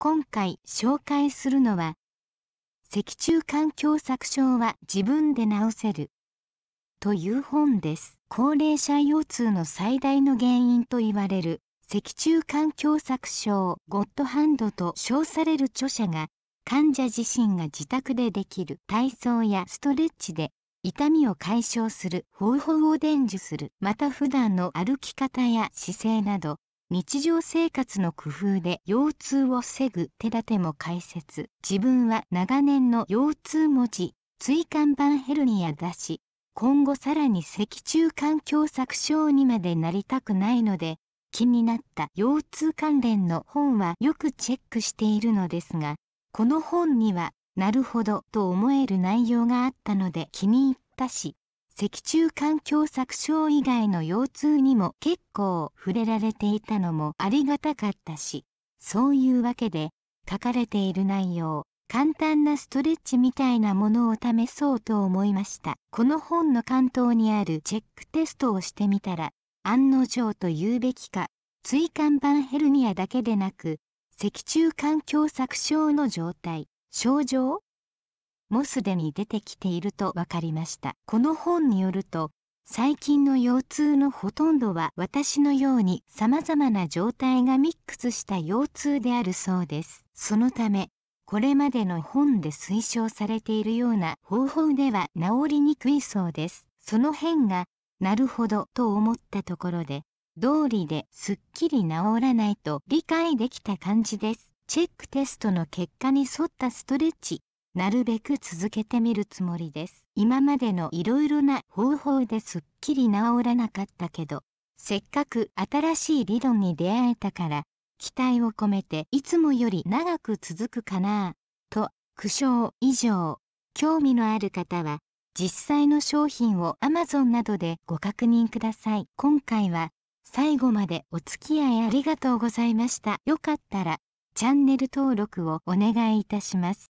今回紹介するのは、脊柱管狭窄症は自分で治せる。という本です。高齢者腰痛の最大の原因と言われる、脊柱管狭窄症ゴッドハンドと称される著者が、患者自身が自宅でできる体操やストレッチで痛みを解消する方法を伝授するまた普段の歩き方や姿勢など日常生活の工夫で腰痛を防ぐ手立ても解説自分は長年の腰痛持ち椎間板ヘルニアだし今後さらに脊柱管狭窄症にまでなりたくないので気になった腰痛関連の本はよくチェックしているのですがこの本にはなるほどと思える内容があったので気に入ったし脊柱管狭窄症以外の腰痛にも結構触れられていたのもありがたかったしそういうわけで書かれている内容簡単なストレッチみたいなものを試そうと思いましたこの本の関東にあるチェックテストをしてみたら案の定と言うべきか椎間板ヘルニアだけでなく脊柱管狭窄症の状態症状もすでに出てきていると分かりましたこの本によると最近の腰痛のほとんどは私のように様々な状態がミックスした腰痛であるそうですそのためこれまでの本で推奨されているような方法では治りにくいそうですその辺がなるほどと思ったところで道理ですっきり治らないと理解できた感じですチェックテストの結果に沿ったストレッチなるべく続けてみるつもりです今までのいろいろな方法ですっきり治らなかったけどせっかく新しい理論に出会えたから期待を込めていつもより長く続くかなと苦笑以上興味のある方は実際の商品を Amazon などでご確認ください今回は最後までお付き合いありがとうございましたよかったらチャンネル登録をお願いいたします